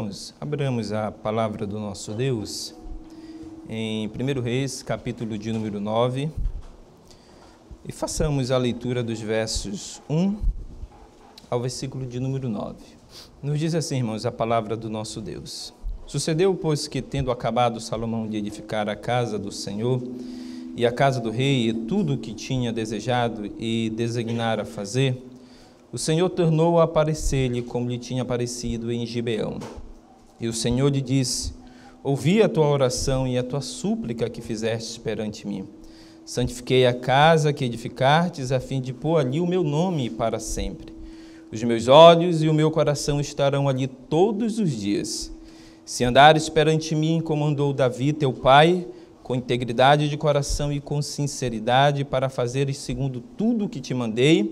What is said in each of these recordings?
Irmãos, abramos a palavra do nosso Deus em 1 Reis, capítulo de número 9, e façamos a leitura dos versos 1 ao versículo de número 9. Nos diz assim, irmãos, a palavra do nosso Deus. Sucedeu, pois, que, tendo acabado Salomão de edificar a casa do Senhor e a casa do rei e tudo o que tinha desejado e designara fazer, o Senhor tornou a aparecer-lhe como lhe tinha aparecido em Gibeão e o Senhor lhe disse: Ouvi a tua oração e a tua súplica que fizeste perante mim. Santifiquei a casa que edificastes a fim de pôr ali o meu nome para sempre. Os meus olhos e o meu coração estarão ali todos os dias. Se andares perante mim, como andou Davi, teu pai, com integridade de coração e com sinceridade, para fazeres segundo tudo o que te mandei,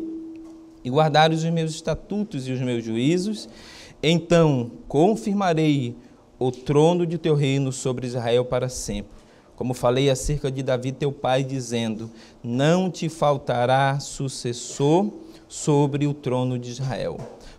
e guardares os meus estatutos e os meus juízos, então confirmarei o trono de teu reino sobre Israel para sempre. Como falei acerca de Davi, teu pai, dizendo: Não te faltará sucessor sobre o trono de Israel.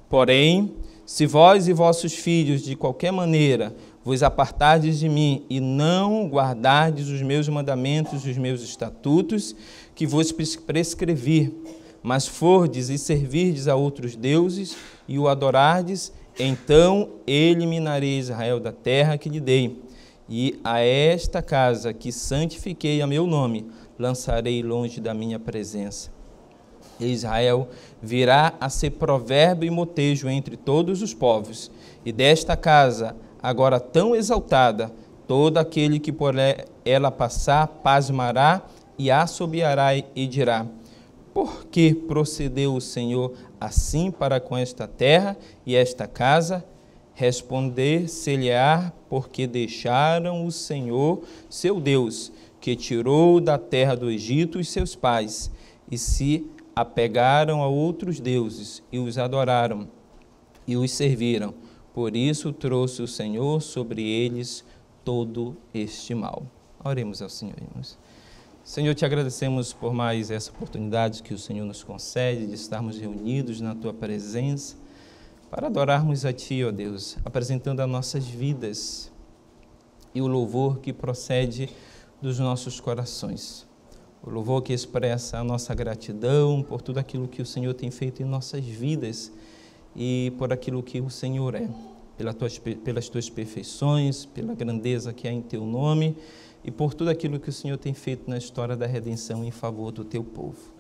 Porém, se vós e vossos filhos de qualquer maneira vos apartardes de mim e não guardardes os meus mandamentos e os meus estatutos, que vos prescrevi, mas fordes e servirdes a outros deuses e o adorardes, então eliminarei Israel da terra que lhe dei, e a esta casa que santifiquei a meu nome lançarei longe da minha presença. Israel virá a ser provérbio e motejo entre todos os povos, e desta casa, agora tão exaltada, todo aquele que por ela passar pasmará e assobiará e dirá: por que procedeu o Senhor assim para com esta terra e esta casa? Responder-se-lhe-á, porque deixaram o Senhor, seu Deus, que tirou da terra do Egito os seus pais, e se apegaram a outros deuses, e os adoraram, e os serviram. Por isso trouxe o Senhor sobre eles todo este mal. Oremos ao Senhor, irmãos. Senhor, te agradecemos por mais essa oportunidade que o Senhor nos concede de estarmos reunidos na tua presença para adorarmos a ti, ó Deus, apresentando as nossas vidas e o louvor que procede dos nossos corações. O louvor que expressa a nossa gratidão por tudo aquilo que o Senhor tem feito em nossas vidas e por aquilo que o Senhor é, pelas tuas, pelas tuas perfeições, pela grandeza que há em teu nome e por tudo aquilo que o Senhor tem feito na história da redenção em favor do teu povo.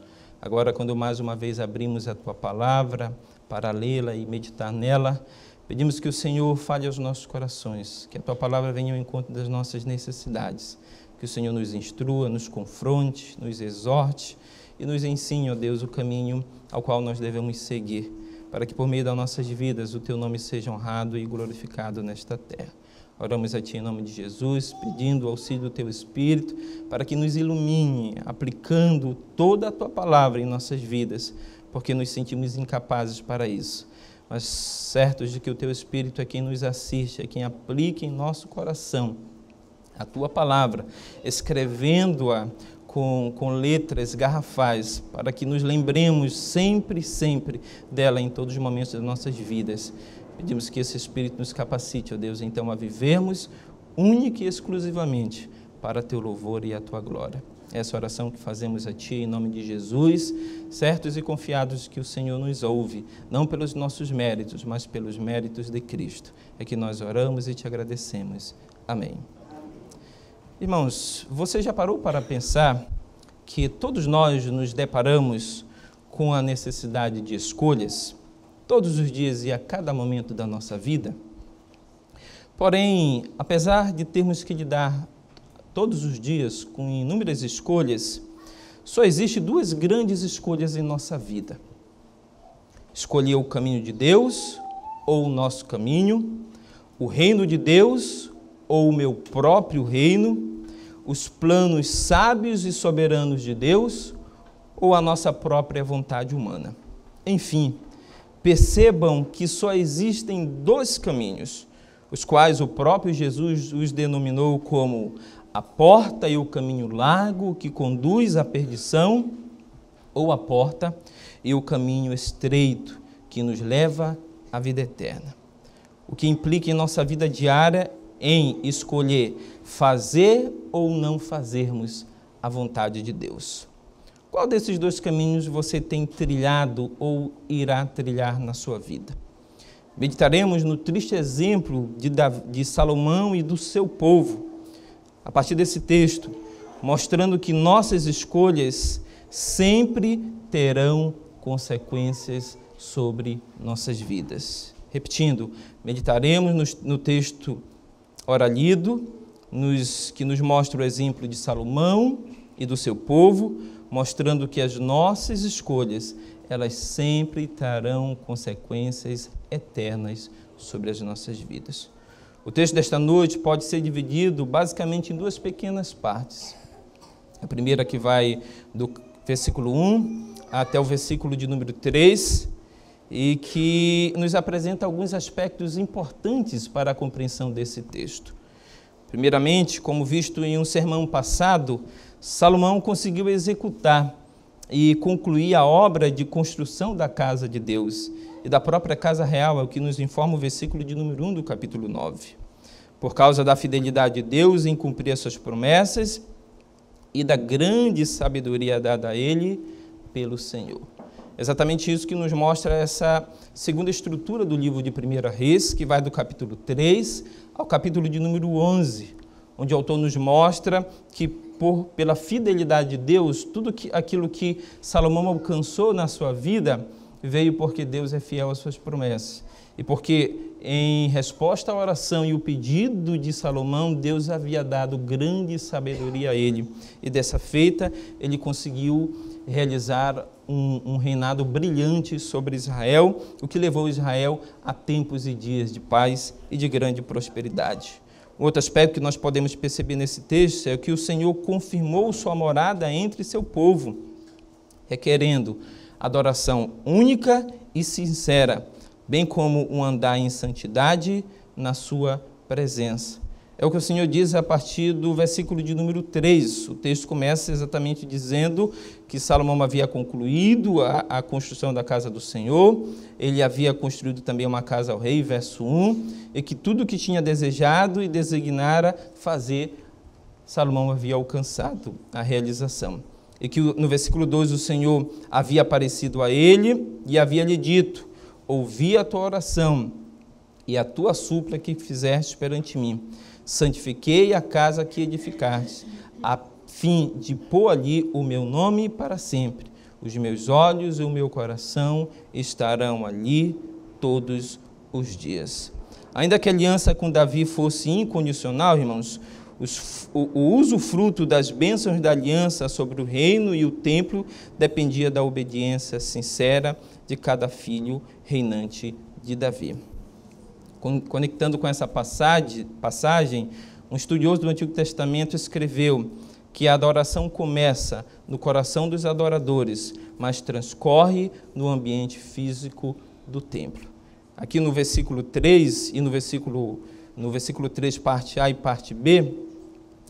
Agora, quando mais uma vez abrimos a tua palavra para lê-la e meditar nela, pedimos que o Senhor fale aos nossos corações, que a tua palavra venha ao encontro das nossas necessidades, que o Senhor nos instrua, nos confronte, nos exorte e nos ensine, ó Deus, o caminho ao qual nós devemos seguir, para que por meio das nossas vidas o teu nome seja honrado e glorificado nesta terra. Oramos a Ti em nome de Jesus, pedindo o auxílio do Teu Espírito para que nos ilumine, aplicando toda a Tua palavra em nossas vidas, porque nos sentimos incapazes para isso. Mas certos de que o Teu Espírito é quem nos assiste, é quem aplica em nosso coração a Tua palavra, escrevendo-a com, com, letras garrafais, para que nos lembremos sempre, sempre dela em todos os momentos das nossas vidas. Pedimos que esse Espírito nos capacite, ó Deus, então a vivermos única e exclusivamente para teu louvor e a tua glória. Essa oração que fazemos a Ti em nome de Jesus, certos e confiados que o Senhor nos ouve, não pelos nossos méritos, mas pelos méritos de Cristo. É que nós oramos e te agradecemos. Amém. Irmãos, você já parou para pensar que todos nós nos deparamos com a necessidade de escolhas? todos os dias e a cada momento da nossa vida. Porém, apesar de termos que lidar todos os dias com inúmeras escolhas, só existem duas grandes escolhas em nossa vida: escolher o caminho de Deus ou o nosso caminho, o reino de Deus ou o meu próprio reino, os planos sábios e soberanos de Deus ou a nossa própria vontade humana. Enfim, percebam que só existem dois caminhos, os quais o próprio Jesus os denominou como a porta e o caminho largo que conduz à perdição, ou a porta e o caminho estreito que nos leva à vida eterna. O que implica em nossa vida diária em escolher fazer ou não fazermos a vontade de Deus. Qual desses dois caminhos você tem trilhado ou irá trilhar na sua vida? Meditaremos no triste exemplo de, Davi, de Salomão e do seu povo, a partir desse texto, mostrando que nossas escolhas sempre terão consequências sobre nossas vidas. Repetindo, meditaremos no, no texto oralido, nos, que nos mostra o exemplo de Salomão e do seu povo, mostrando que as nossas escolhas, elas sempre trarão consequências eternas sobre as nossas vidas. O texto desta noite pode ser dividido basicamente em duas pequenas partes. A primeira que vai do versículo 1 até o versículo de número 3 e que nos apresenta alguns aspectos importantes para a compreensão desse texto. Primeiramente, como visto em um sermão passado, Salomão conseguiu executar e concluir a obra de construção da casa de Deus e da própria casa real, é o que nos informa o versículo de número 1 do capítulo 9. Por causa da fidelidade de Deus em cumprir as suas promessas e da grande sabedoria dada a ele pelo Senhor. Exatamente isso que nos mostra essa segunda estrutura do livro de Primeira Reis, que vai do capítulo 3 ao capítulo de número 11, onde o autor nos mostra que por, pela fidelidade de Deus, tudo que, aquilo que Salomão alcançou na sua vida veio porque Deus é fiel às suas promessas. E porque em resposta à oração e o pedido de Salomão, Deus havia dado grande sabedoria a ele. E dessa feita, ele conseguiu realizar um, um, reinado brilhante sobre Israel, o que levou Israel a tempos e dias de paz e de grande prosperidade. Outro aspecto que nós podemos perceber nesse texto é que o Senhor confirmou sua morada entre seu povo, requerendo adoração única e sincera, bem como um andar em santidade na sua presença. É o que o Senhor diz a partir do versículo de número 3. O texto começa exatamente dizendo que Salomão havia concluído a, a construção da casa do Senhor, ele havia construído também uma casa ao rei, verso 1, e que tudo o que tinha desejado e designara fazer, Salomão havia alcançado a realização. E que no versículo 2 o Senhor havia aparecido a ele e havia lhe dito: Ouvi a tua oração e a tua súplica que fizeste perante mim santifiquei a casa que edificaste, a fim de pôr ali o meu nome para sempre. Os meus olhos e o meu coração estarão ali todos os dias. Ainda que a aliança com Davi fosse incondicional, irmãos, os, o, o usufruto das bênçãos da aliança sobre o reino e o templo dependia da obediência sincera de cada filho reinante de Davi conectando com essa passagem, um estudioso do Antigo Testamento escreveu que a adoração começa no coração dos adoradores, mas transcorre no ambiente físico do templo. Aqui no versículo 3 e no versículo, no versículo 3, parte A e parte B,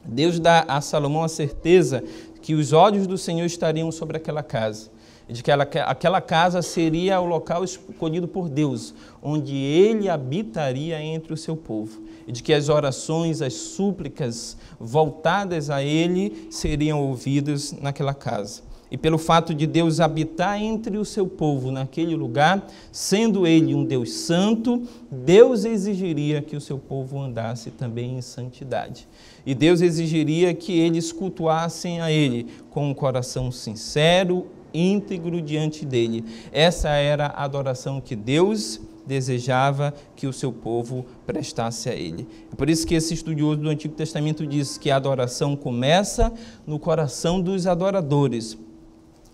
Deus dá a Salomão a certeza que os olhos do Senhor estariam sobre aquela casa de que aquela casa seria o local escolhido por Deus, onde ele habitaria entre o seu povo, e de que as orações, as súplicas voltadas a ele seriam ouvidas naquela casa. E pelo fato de Deus habitar entre o seu povo naquele lugar, sendo ele um Deus santo, Deus exigiria que o seu povo andasse também em santidade. E Deus exigiria que eles cultuassem a ele com um coração sincero, íntegro diante dele. Essa era a adoração que Deus desejava que o seu povo prestasse a ele. É por isso que esse estudioso do Antigo Testamento diz que a adoração começa no coração dos adoradores,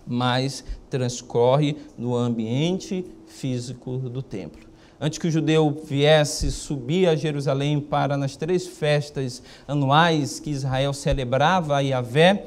mas transcorre no ambiente físico do templo. Antes que o judeu viesse subir a Jerusalém para nas três festas anuais que Israel celebrava a Yahvé,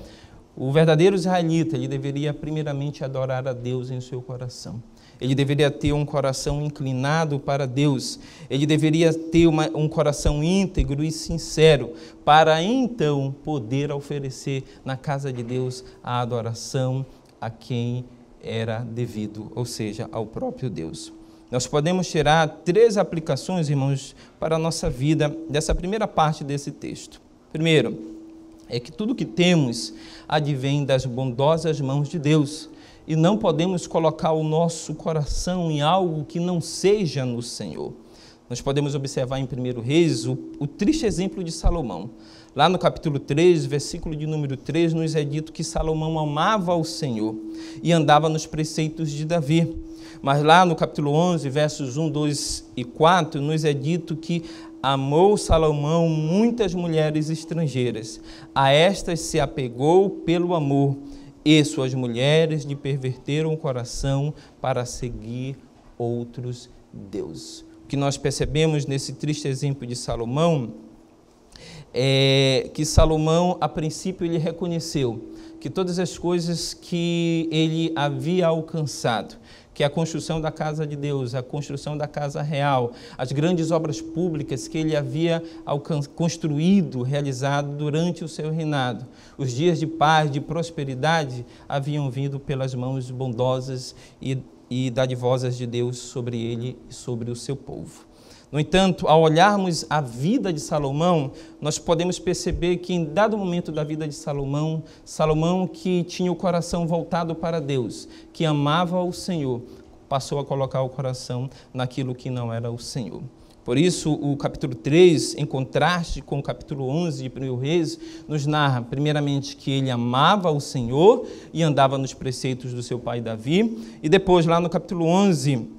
o verdadeiro israelita, ele deveria primeiramente adorar a Deus em seu coração. Ele deveria ter um coração inclinado para Deus. Ele deveria ter uma, um coração íntegro e sincero, para então poder oferecer na casa de Deus a adoração a quem era devido, ou seja, ao próprio Deus. Nós podemos tirar três aplicações, irmãos, para a nossa vida dessa primeira parte desse texto. Primeiro, é que tudo que temos advém das bondosas mãos de Deus e não podemos colocar o nosso coração em algo que não seja no Senhor. Nós podemos observar em primeiro Reis o, o triste exemplo de Salomão. Lá no capítulo 3, versículo de número 3, nos é dito que Salomão amava o Senhor e andava nos preceitos de Davi. Mas lá no capítulo 11, versos 1, 2 e 4, nos é dito que amou Salomão muitas mulheres estrangeiras. A estas se apegou pelo amor, e suas mulheres lhe perverteram o coração para seguir outros deuses. O que nós percebemos nesse triste exemplo de Salomão é, que Salomão, a princípio, ele reconheceu que todas as coisas que ele havia alcançado, que é a construção da casa de Deus, a construção da casa real, as grandes obras públicas que ele havia construído, realizado durante o seu reinado. Os dias de paz, de prosperidade haviam vindo pelas mãos bondosas e, e dadivosas de Deus sobre ele e sobre o seu povo. No entanto, ao olharmos a vida de Salomão, nós podemos perceber que em dado momento da vida de Salomão, Salomão que tinha o coração voltado para Deus, que amava o Senhor, passou a colocar o coração naquilo que não era o Senhor. Por isso, o capítulo 3, em contraste com o capítulo 11 de 1 Reis, nos narra, primeiramente, que ele amava o Senhor e andava nos preceitos do seu pai Davi, e depois, lá no capítulo 11,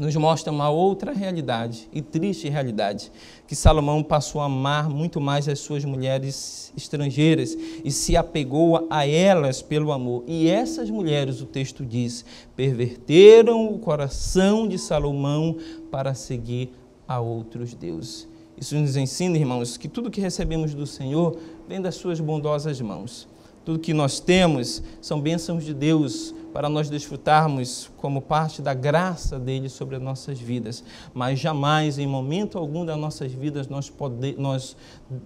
nos mostra uma outra realidade e triste realidade, que Salomão passou a amar muito mais as suas mulheres estrangeiras e se apegou a elas pelo amor. E essas mulheres, o texto diz, perverteram o coração de Salomão para seguir a outros deuses. Isso nos ensina, irmãos, que tudo que recebemos do Senhor vem das suas bondosas mãos. Tudo que nós temos são bênçãos de Deus, para nós desfrutarmos como parte da graça dele sobre as nossas vidas. Mas jamais, em momento algum das nossas vidas, nós, pode, nós,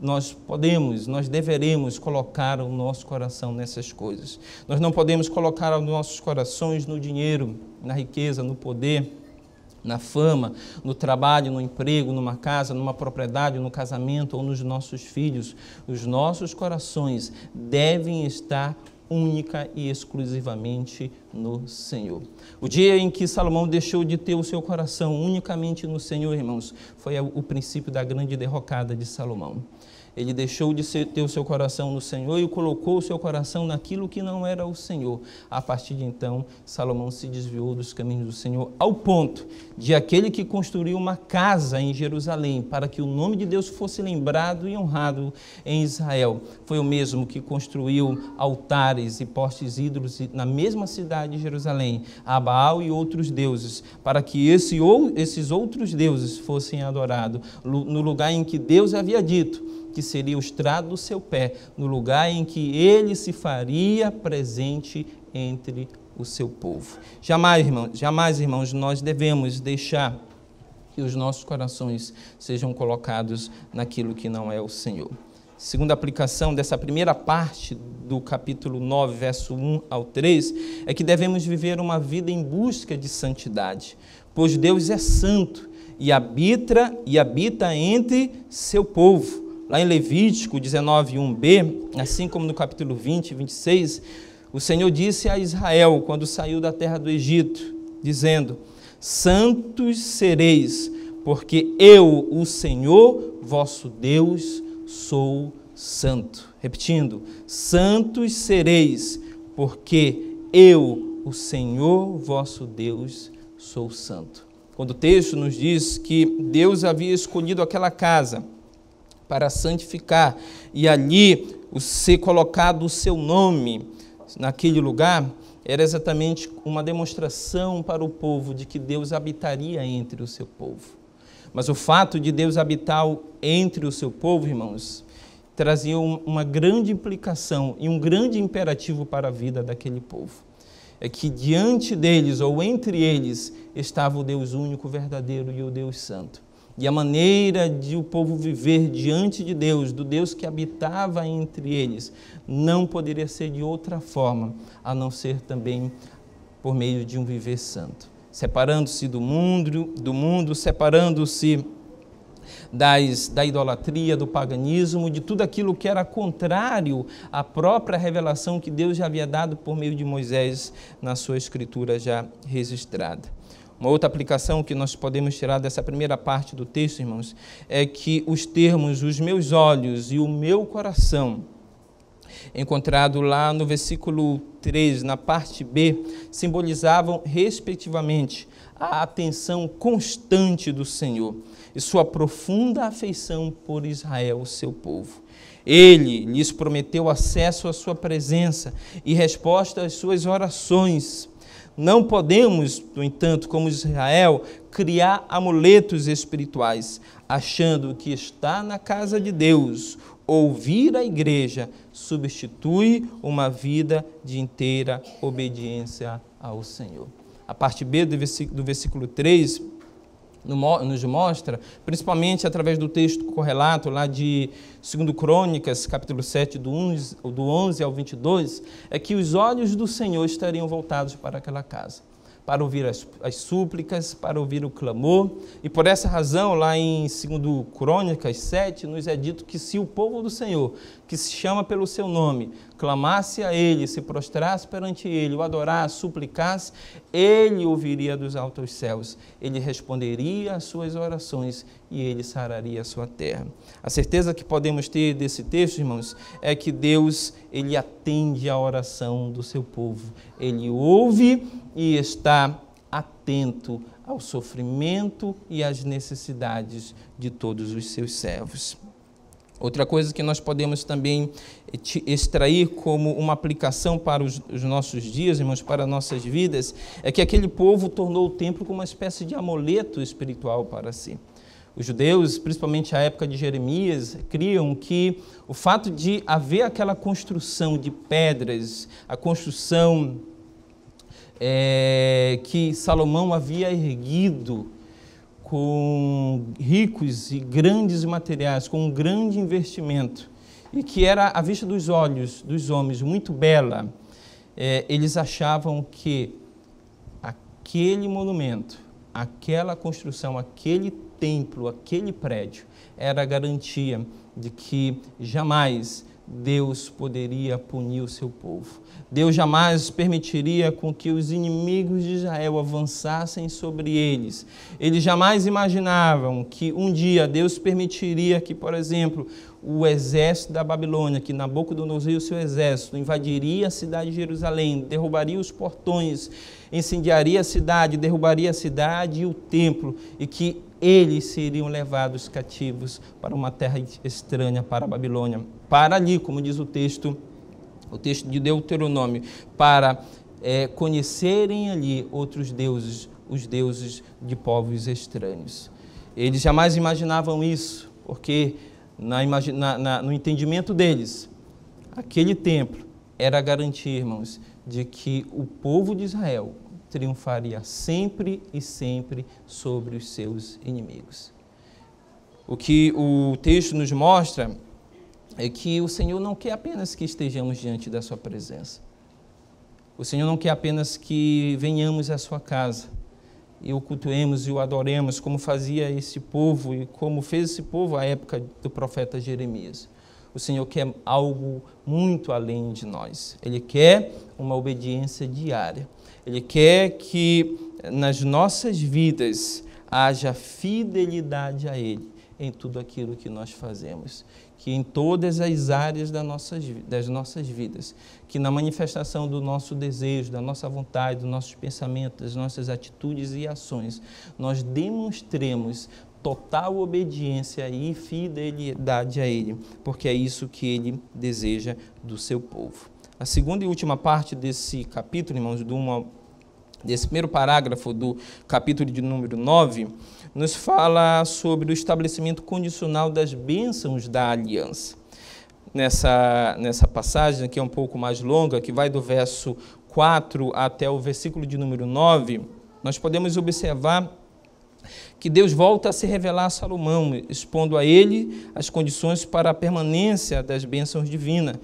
nós podemos, nós deveremos colocar o nosso coração nessas coisas. Nós não podemos colocar os nossos corações no dinheiro, na riqueza, no poder na fama, no trabalho, no emprego, numa casa, numa propriedade, no casamento ou nos nossos filhos. Os nossos corações devem estar única e exclusivamente no Senhor. O dia em que Salomão deixou de ter o seu coração unicamente no Senhor, irmãos, foi o princípio da grande derrocada de Salomão. Ele deixou de ter o seu coração no Senhor e colocou o seu coração naquilo que não era o Senhor. A partir de então, Salomão se desviou dos caminhos do Senhor, ao ponto de aquele que construiu uma casa em Jerusalém para que o nome de Deus fosse lembrado e honrado em Israel. Foi o mesmo que construiu altares e postes ídolos na mesma cidade cidade de Jerusalém, a Baal e outros deuses, para que esse ou, esses outros deuses fossem adorados, no lugar em que Deus havia dito que seria o estrado do seu pé, no lugar em que ele se faria presente entre o seu povo. Jamais, irmãos, jamais, irmãos, nós devemos deixar que os nossos corações sejam colocados naquilo que não é o Senhor segunda aplicação dessa primeira parte do capítulo 9, verso 1 ao 3, é que devemos viver uma vida em busca de santidade, pois Deus é santo e habita e habita entre seu povo. Lá em Levítico 1 b assim como no capítulo 20 e 26, o Senhor disse a Israel quando saiu da terra do Egito, dizendo: Santos sereis, porque eu, o Senhor, vosso Deus, sou santo. Repetindo, santos sereis, porque eu, o Senhor vosso Deus, sou santo. Quando o texto nos diz que Deus havia escolhido aquela casa para santificar e ali o ser colocado o seu nome naquele lugar, era exatamente uma demonstração para o povo de que Deus habitaria entre o seu povo. Mas o fato de Deus habitar entre o seu povo, irmãos, trazia uma grande implicação e um grande imperativo para a vida daquele povo. É que diante deles ou entre eles estava o Deus único, verdadeiro e o Deus santo. E a maneira de o povo viver diante de Deus, do Deus que habitava entre eles, não poderia ser de outra forma a não ser também por meio de um viver santo separando-se do mundo, do mundo, separando-se das, da idolatria, do paganismo, de tudo aquilo que era contrário à própria revelação que Deus já havia dado por meio de Moisés na sua escritura já registrada. Uma outra aplicação que nós podemos tirar dessa primeira parte do texto, irmãos, é que os termos os meus olhos e o meu coração encontrado lá no versículo 3, na parte B, simbolizavam, respectivamente, a atenção constante do Senhor e sua profunda afeição por Israel, seu povo. Ele lhes prometeu acesso à sua presença e resposta às suas orações. Não podemos, no entanto, como Israel, criar amuletos espirituais, achando que está na casa de Deus ouvir a igreja substitui uma vida de inteira obediência ao Senhor. A parte B do versículo, 3 nos mostra, principalmente através do texto correlato lá de 2 Crônicas, capítulo 7, do 11 ao 22, é que os olhos do Senhor estariam voltados para aquela casa para ouvir as, as, súplicas, para ouvir o clamor. E por essa razão, lá em 2 Crônicas 7, nos é dito que se o povo do Senhor, que se chama pelo seu nome, clamasse a Ele, se prostrasse perante Ele, o adorasse, suplicasse, Ele ouviria dos altos céus, Ele responderia às suas orações e ele sararia a sua terra. A certeza que podemos ter desse texto, irmãos, é que Deus, ele atende à oração do seu povo. Ele ouve e está atento ao sofrimento e às necessidades de todos os seus servos. Outra coisa que nós podemos também eh, extrair como uma aplicação para os, nossos dias, irmãos, para nossas vidas, é que aquele povo tornou o templo como uma espécie de amuleto espiritual para si os judeus, principalmente a época de Jeremias, criam que o fato de haver aquela construção de pedras, a construção é, que Salomão havia erguido com ricos e grandes materiais, com um grande investimento, e que era à vista dos olhos dos homens muito bela, é, eles achavam que aquele monumento aquela construção, aquele templo, aquele prédio era a garantia de que jamais Deus poderia punir o seu povo. Deus jamais permitiria com que os inimigos de Israel avançassem sobre eles. Eles jamais imaginavam que um dia Deus permitiria que, por exemplo, o exército da Babilônia, que Nabucodonosor e o seu exército invadiria a cidade de Jerusalém, derrubaria os portões, incendiaria a cidade, derrubaria a cidade e o templo, e que eles seriam levados cativos para uma terra estranha, para a Babilônia para ali, como diz o texto, o texto de Deuteronômio, para é, conhecerem ali outros deuses, os deuses de povos estranhos. Eles jamais imaginavam isso, porque na, na, na, no entendimento deles, aquele templo era garantir, irmãos, de que o povo de Israel triunfaria sempre e sempre sobre os seus inimigos. O que o texto nos mostra é que o Senhor não quer apenas que estejamos diante da Sua presença. O Senhor não quer apenas que venhamos à Sua casa e o cultuemos e o adoremos, como fazia esse povo e como fez esse povo à época do profeta Jeremias. O Senhor quer algo muito além de nós. Ele quer uma obediência diária. Ele quer que nas nossas vidas haja fidelidade a Ele em tudo aquilo que nós fazemos que em todas as áreas das nossas, vidas, que na manifestação do nosso desejo, da nossa vontade, dos nossos pensamentos, das nossas atitudes e ações, nós demonstremos total obediência e fidelidade a Ele, porque é isso que Ele deseja do seu povo. A segunda e última parte desse capítulo, irmãos, de uma, desse primeiro parágrafo do capítulo de número 9, nos fala sobre o estabelecimento condicional das bênçãos da aliança. Nessa, nessa passagem, que é um pouco mais longa, que vai do verso 4 até o versículo de número 9, nós podemos observar que Deus volta a se revelar a Salomão, expondo a ele as condições para a permanência das bênçãos divinas.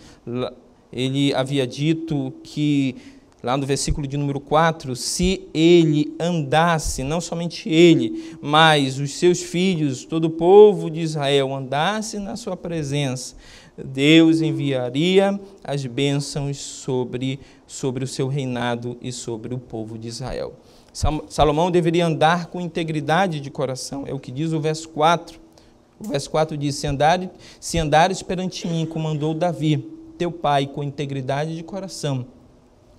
Ele havia dito que lá no versículo de número 4, se ele andasse, não somente ele, mas os seus filhos, todo o povo de Israel andasse na sua presença, Deus enviaria as bênçãos sobre, sobre o seu reinado e sobre o povo de Israel. Salomão deveria andar com integridade de coração, é o que diz o verso 4. O verso 4 diz: Se andares, se andares perante mim, como Davi, teu pai, com integridade de coração,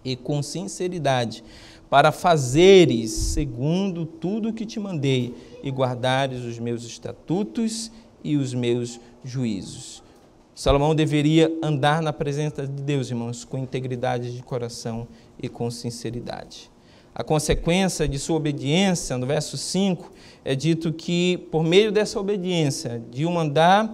e com sinceridade, para fazeres segundo tudo o que te mandei e guardares os meus estatutos e os meus juízos. Salomão deveria andar na presença de Deus, irmãos, com integridade de coração e com sinceridade. A consequência de sua obediência, no verso 5, é dito que, por meio dessa obediência, de um andar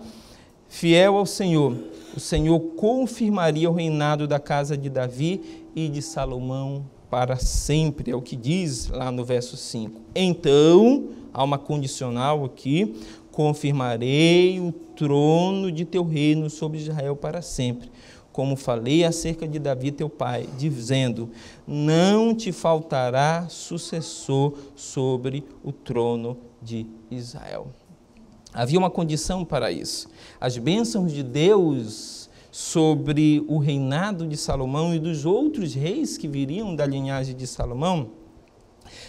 fiel ao Senhor, o Senhor confirmaria o reinado da casa de Davi e de Salomão para sempre, é o que diz lá no verso 5. Então, há uma condicional aqui: confirmarei o trono de teu reino sobre Israel para sempre. Como falei acerca de Davi teu pai, dizendo: Não te faltará sucessor sobre o trono de Israel. Havia uma condição para isso. As bênçãos de Deus sobre o reinado de Salomão e dos outros reis que viriam da linhagem de Salomão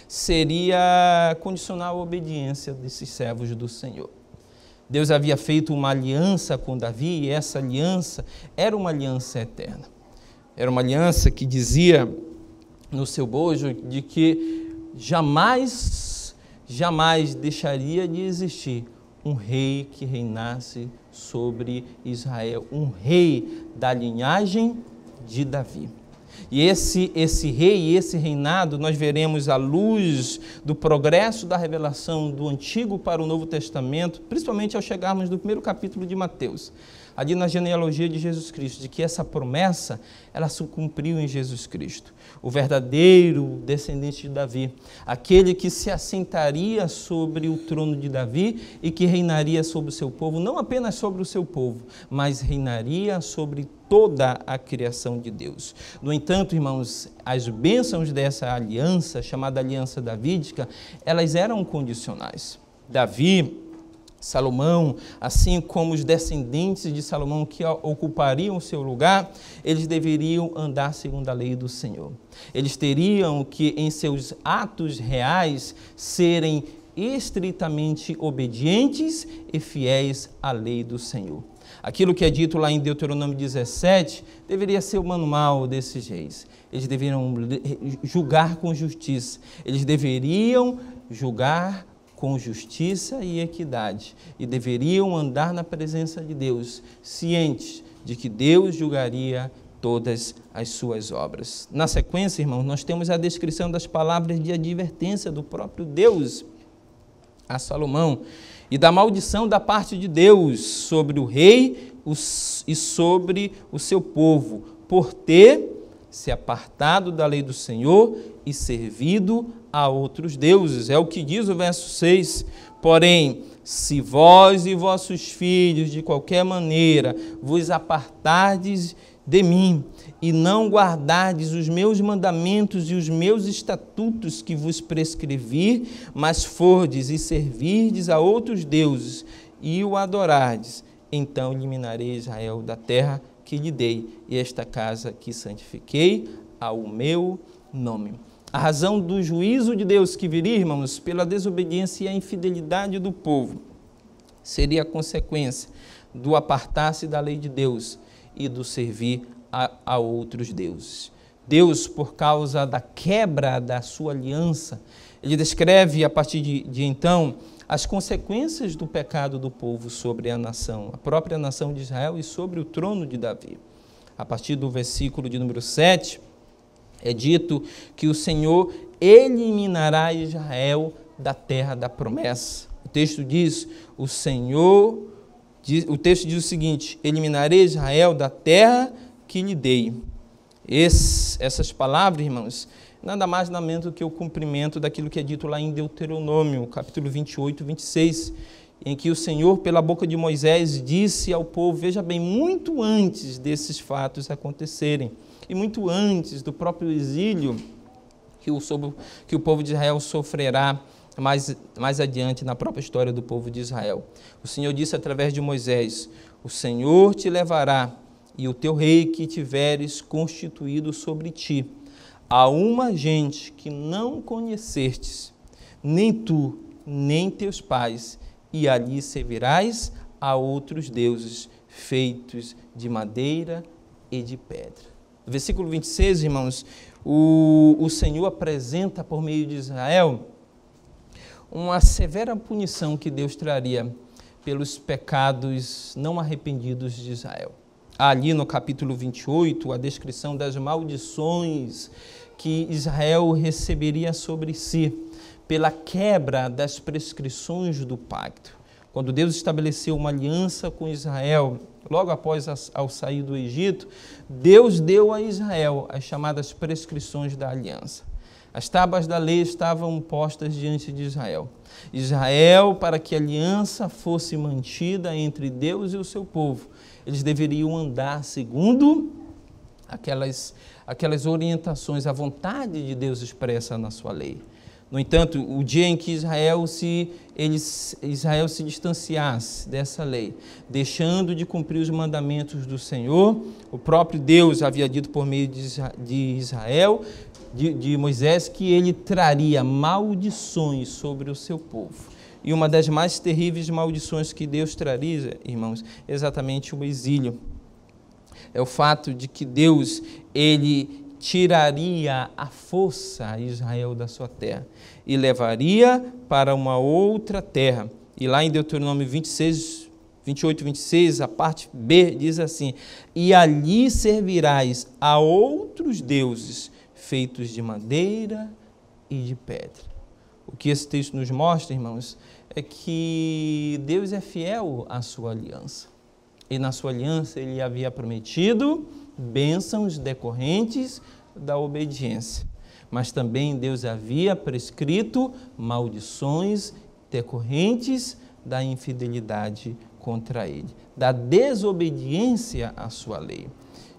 seria condicional a obediência desses servos do Senhor. Deus havia feito uma aliança com Davi e essa aliança era uma aliança eterna. Era uma aliança que dizia no seu bojo de que jamais, jamais deixaria de existir um rei que reinasse sobre Israel, um rei da linhagem de Davi. E esse, esse rei, esse reinado, nós veremos à luz do progresso da revelação do Antigo para o Novo Testamento, principalmente ao chegarmos no primeiro capítulo de Mateus ali na genealogia de Jesus Cristo, de que essa promessa ela se cumpriu em Jesus Cristo, o verdadeiro descendente de Davi, aquele que se assentaria sobre o trono de Davi e que reinaria sobre o seu povo, não apenas sobre o seu povo, mas reinaria sobre toda a criação de Deus. No entanto, irmãos, as bênçãos dessa aliança, chamada aliança davídica, elas eram condicionais. Davi Salomão, assim como os descendentes de Salomão que ocupariam o seu lugar, eles deveriam andar segundo a lei do Senhor. Eles teriam que, em seus atos reais, serem estritamente obedientes e fiéis à lei do Senhor. Aquilo que é dito lá em Deuteronômio 17 deveria ser o manual desses reis. Eles deveriam julgar com justiça, eles deveriam julgar com justiça e equidade e deveriam andar na presença de Deus, cientes de que Deus julgaria todas as suas obras. Na sequência, irmãos, nós temos a descrição das palavras de advertência do próprio Deus a Salomão e da maldição da parte de Deus sobre o rei e sobre o seu povo por ter se apartado da lei do Senhor e servido a outros deuses. É o que diz o verso 6. Porém, se vós e vossos filhos de qualquer maneira vos apartardes de mim e não guardardes os meus mandamentos e os meus estatutos que vos prescrevi, mas fordes e servirdes a outros deuses e o adorardes, então eliminarei Israel da terra que lhe dei e esta casa que santifiquei ao meu nome. A razão do juízo de Deus que viria, irmãos, pela desobediência e a infidelidade do povo, seria a consequência do apartar-se da lei de Deus e do servir a, a outros deuses. Deus, por causa da quebra da sua aliança, ele descreve a partir de, de, então as consequências do pecado do povo sobre a nação, a própria nação de Israel e sobre o trono de Davi. A partir do versículo de número 7, é dito que o Senhor eliminará Israel da terra da promessa. O texto diz: o Senhor, o texto diz o seguinte: eliminarei Israel da terra que lhe dei. Esse, essas palavras, irmãos, nada mais nada menos do que o cumprimento daquilo que é dito lá em Deuteronômio, capítulo 28, 26, em que o Senhor, pela boca de Moisés, disse ao povo: Veja bem, muito antes desses fatos acontecerem, e muito antes do próprio exílio que o, sobre, que o povo de Israel sofrerá mais, mais adiante na própria história do povo de Israel. O Senhor disse através de Moisés: O Senhor te levará e o teu rei que tiveres constituído sobre ti a uma gente que não conhecestes, nem tu, nem teus pais, e ali servirás a outros deuses feitos de madeira e de pedra versículo 26, irmãos, o, o Senhor apresenta por meio de Israel uma severa punição que Deus traria pelos pecados não arrependidos de Israel. Ali no capítulo 28, a descrição das maldições que Israel receberia sobre si pela quebra das prescrições do pacto. Quando Deus estabeleceu uma aliança com Israel, logo após a, ao sair do Egito, Deus deu a Israel as chamadas prescrições da aliança. As tábuas da lei estavam postas diante de Israel. Israel, para que a aliança fosse mantida entre Deus e o seu povo, eles deveriam andar segundo aquelas, aquelas orientações, a vontade de Deus expressa na sua lei. No entanto, o dia em que Israel se, eles, Israel se distanciasse dessa lei, deixando de cumprir os mandamentos do Senhor, o próprio Deus havia dito por meio de Israel, de, de Moisés, que ele traria maldições sobre o seu povo. E uma das mais terríveis maldições que Deus traria, irmãos, é exatamente o exílio. É o fato de que Deus, ele tiraria a força a Israel da sua terra e levaria para uma outra terra. E lá em Deuteronômio 26, 28, 26, a parte B diz assim: E ali servirás a outros deuses feitos de madeira e de pedra. O que esse texto nos mostra, irmãos, é que Deus é fiel à sua aliança. E na sua aliança ele havia prometido bênçãos decorrentes da obediência. Mas também Deus havia prescrito maldições decorrentes da infidelidade contra ele, da desobediência à sua lei.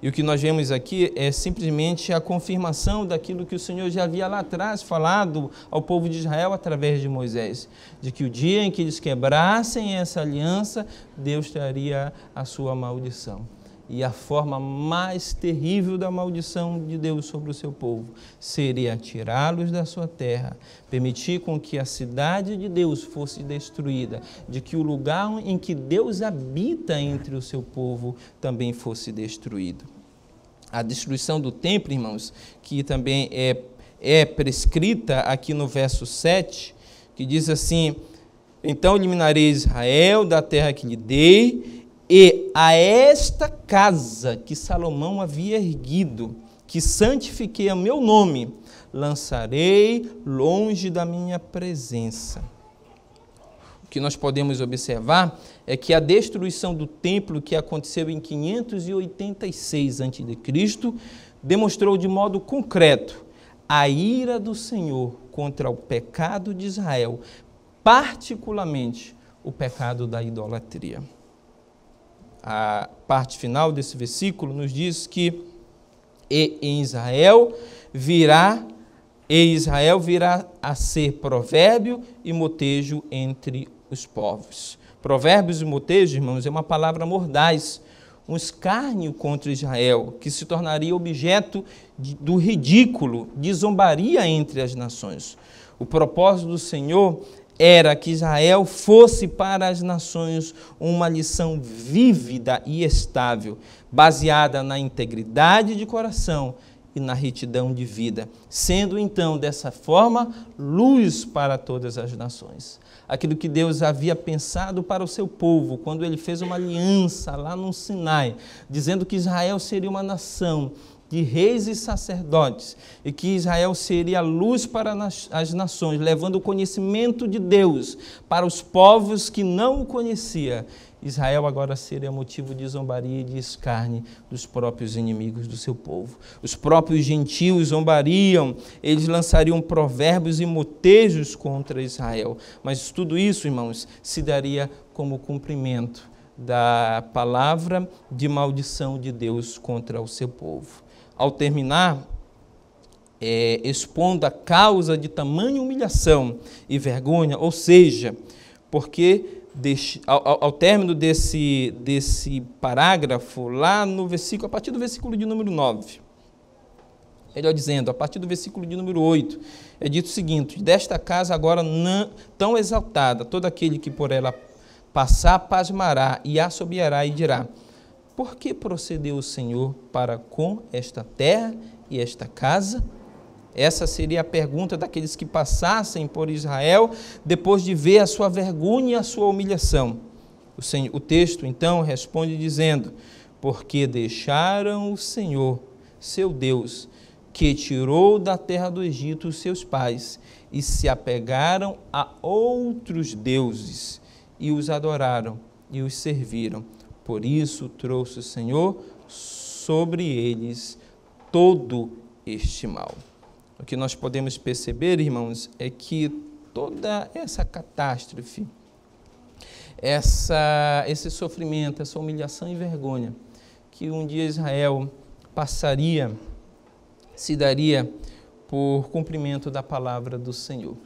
E o que nós vemos aqui é simplesmente a confirmação daquilo que o Senhor já havia lá atrás falado ao povo de Israel através de Moisés, de que o dia em que eles quebrassem essa aliança, Deus traria a sua maldição e a forma mais terrível da maldição de Deus sobre o seu povo seria tirá-los da sua terra, permitir com que a cidade de Deus fosse destruída, de que o lugar em que Deus habita entre o seu povo também fosse destruído. A destruição do templo, irmãos, que também é, é prescrita aqui no verso 7, que diz assim: Então eliminarei Israel da terra que lhe dei e a esta casa que Salomão havia erguido, que santifiquei a meu nome, lançarei longe da minha presença. O que nós podemos observar é que a destruição do templo que aconteceu em 586 a.C. demonstrou de modo concreto a ira do Senhor contra o pecado de Israel, particularmente o pecado da idolatria a parte final desse versículo nos diz que e em Israel virá e Israel virá a ser provérbio e motejo entre os povos. Provérbios e motejo, irmãos, é uma palavra mordaz, um escárnio contra Israel, que se tornaria objeto de, do ridículo, de zombaria entre as nações. O propósito do Senhor era que Israel fosse para as nações uma lição vívida e estável, baseada na integridade de coração e na retidão de vida, sendo então dessa forma luz para todas as nações. Aquilo que Deus havia pensado para o seu povo quando ele fez uma aliança lá no Sinai, dizendo que Israel seria uma nação de reis e sacerdotes, e que Israel seria a luz para as nações, levando o conhecimento de Deus para os povos que não o conhecia. Israel agora seria motivo de zombaria e de escárnio dos próprios inimigos do seu povo. Os próprios gentios zombariam, eles lançariam provérbios e motejos contra Israel. Mas tudo isso, irmãos, se daria como cumprimento da palavra de maldição de Deus contra o seu povo ao terminar, é, expondo a causa de tamanha humilhação e vergonha, ou seja, porque ao, ao, término desse, desse parágrafo, lá no versículo, a partir do versículo de número 9, melhor dizendo, a partir do versículo de número 8, é dito o seguinte: Desta casa agora não, tão exaltada, todo aquele que por ela passar pasmará e assobiará e dirá: por que procedeu o Senhor para com esta terra e esta casa? Essa seria a pergunta daqueles que passassem por Israel depois de ver a sua vergonha e a sua humilhação. O, Senhor, o texto então responde dizendo: Porque deixaram o Senhor, seu Deus, que tirou da terra do Egito os seus pais, e se apegaram a outros deuses, e os adoraram e os serviram. Por isso trouxe o Senhor sobre eles todo este mal. O que nós podemos perceber, irmãos, é que toda essa catástrofe, essa, esse sofrimento, essa humilhação e vergonha que um dia Israel passaria, se daria por cumprimento da palavra do Senhor,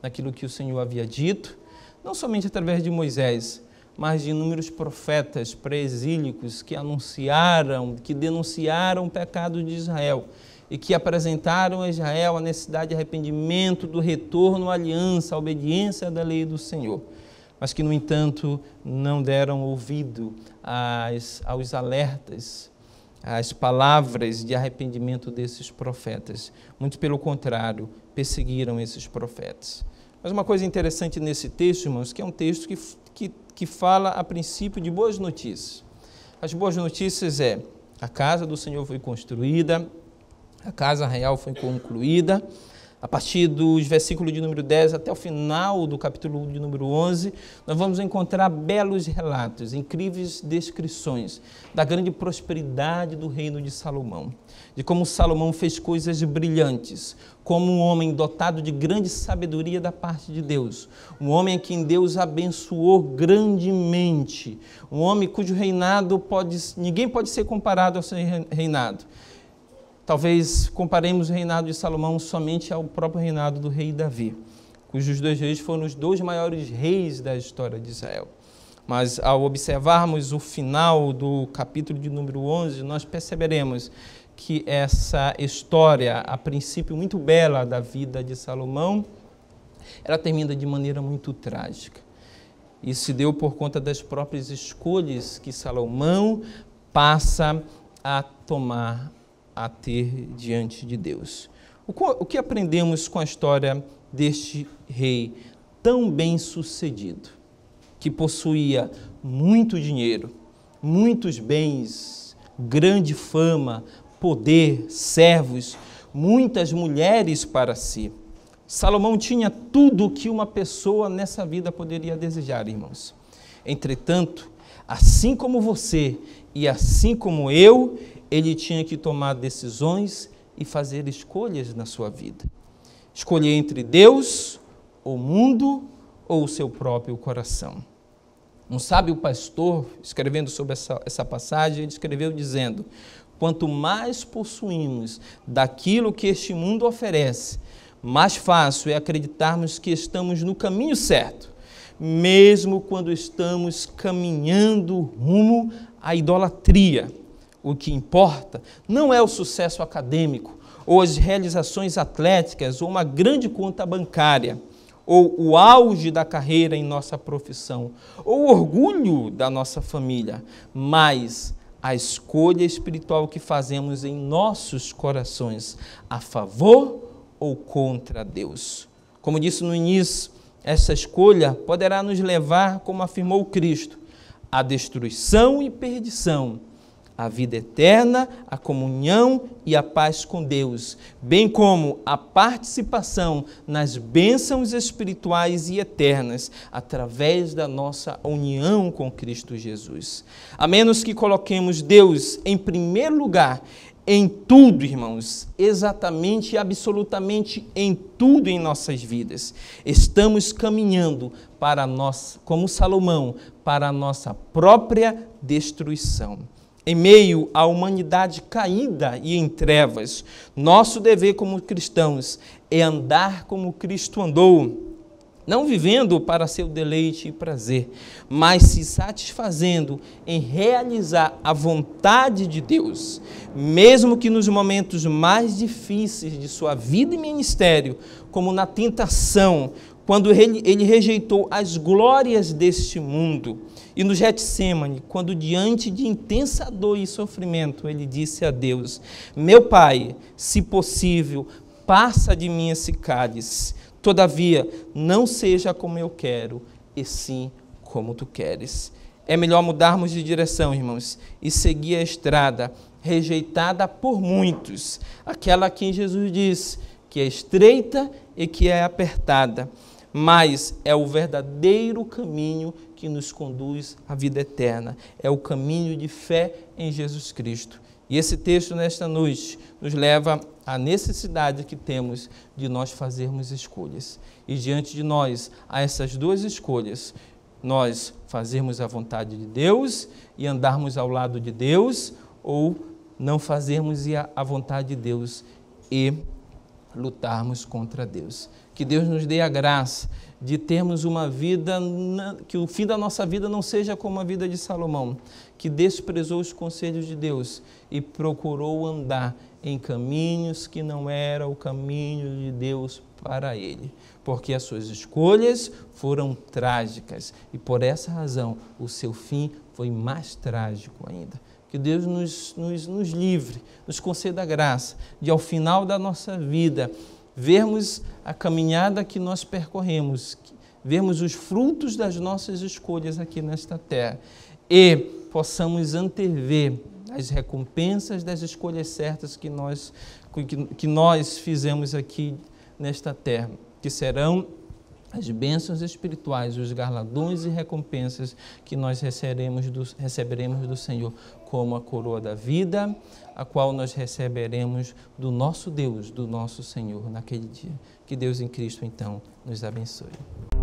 naquilo que o Senhor havia dito, não somente através de Moisés, mas de inúmeros profetas presílicos que anunciaram, que denunciaram o pecado de Israel e que apresentaram a Israel a necessidade de arrependimento, do retorno à aliança, à obediência da lei do Senhor, mas que, no entanto, não deram ouvido às, aos alertas, às palavras de arrependimento desses profetas. Muito pelo contrário, perseguiram esses profetas. Mas uma coisa interessante nesse texto, irmãos, que é um texto que, que, que fala a princípio de boas notícias. As boas notícias é a casa do Senhor foi construída, a casa real foi concluída, a partir dos versículos de número 10 até o final do capítulo de número 11, nós vamos encontrar belos relatos, incríveis descrições da grande prosperidade do reino de Salomão, de como Salomão fez coisas brilhantes, como um homem dotado de grande sabedoria da parte de Deus, um homem a quem Deus abençoou grandemente, um homem cujo reinado pode ninguém pode ser comparado ao seu reinado. Talvez comparemos o reinado de Salomão somente ao próprio reinado do rei Davi, cujos dois reis foram os dois maiores reis da história de Israel. Mas ao observarmos o final do capítulo de número 11, nós perceberemos que essa história, a princípio muito bela da vida de Salomão, ela termina de maneira muito trágica. Isso se deu por conta das próprias escolhas que Salomão passa a tomar a ter diante de Deus. O que aprendemos com a história deste rei tão bem sucedido, que possuía muito dinheiro, muitos bens, grande fama, poder, servos, muitas mulheres para si. Salomão tinha tudo o que uma pessoa nessa vida poderia desejar, irmãos. Entretanto, assim como você e assim como eu, ele tinha que tomar decisões e fazer escolhas na sua vida. Escolher entre Deus, o mundo ou o seu próprio coração. Um sábio pastor, escrevendo sobre essa, essa passagem, ele escreveu dizendo: Quanto mais possuímos daquilo que este mundo oferece, mais fácil é acreditarmos que estamos no caminho certo, mesmo quando estamos caminhando rumo à idolatria o que importa não é o sucesso acadêmico, ou as realizações atléticas, ou uma grande conta bancária, ou o auge da carreira em nossa profissão, ou o orgulho da nossa família, mas a escolha espiritual que fazemos em nossos corações, a favor ou contra Deus. Como disse no início, essa escolha poderá nos levar, como afirmou Cristo, à destruição e perdição a vida eterna, a comunhão e a paz com Deus, bem como a participação nas bênçãos espirituais e eternas através da nossa união com Cristo Jesus. A menos que coloquemos Deus em primeiro lugar em tudo, irmãos, exatamente e absolutamente em tudo em nossas vidas. Estamos caminhando para nós, como Salomão, para a nossa própria destruição em meio à humanidade caída e em trevas. Nosso dever como cristãos é andar como Cristo andou, não vivendo para seu deleite e prazer, mas se satisfazendo em realizar a vontade de Deus, mesmo que nos momentos mais difíceis de sua vida e ministério, como na tentação, quando ele, rejeitou as glórias deste mundo e no Getsemane, quando diante de intensa dor e sofrimento, ele disse a Deus: Meu Pai, se possível, passa de mim esse cálice. Todavia, não seja como eu quero, e sim como tu queres. É melhor mudarmos de direção, irmãos, e seguir a estrada rejeitada por muitos, aquela que Jesus diz que é estreita e que é apertada, mas é o verdadeiro caminho que nos conduz à vida eterna. É o caminho de fé em Jesus Cristo. E esse texto, nesta noite, nos leva à necessidade que temos de nós fazermos escolhas. E diante de nós há essas duas escolhas: nós fazermos a vontade de Deus e andarmos ao lado de Deus, ou não fazermos a vontade de Deus e lutarmos contra Deus. Que Deus nos dê a graça de termos uma vida, que o fim da nossa vida não seja como a vida de Salomão, que desprezou os conselhos de Deus e procurou andar em caminhos que não era o caminho de Deus para ele, porque as suas escolhas foram trágicas e por essa razão o seu fim foi mais trágico ainda. Que Deus nos, nos, nos livre, nos conceda a graça de, ao final da nossa vida, vermos a caminhada que nós percorremos, vermos os frutos das nossas escolhas aqui nesta terra e possamos antever as recompensas das escolhas certas que nós, que, que nós fizemos aqui nesta terra, que serão as bênçãos espirituais, os galardões e recompensas que nós receberemos do, receberemos do Senhor como a coroa da vida, a qual nós receberemos do nosso Deus, do nosso Senhor naquele dia. Que Deus em Cristo então nos abençoe.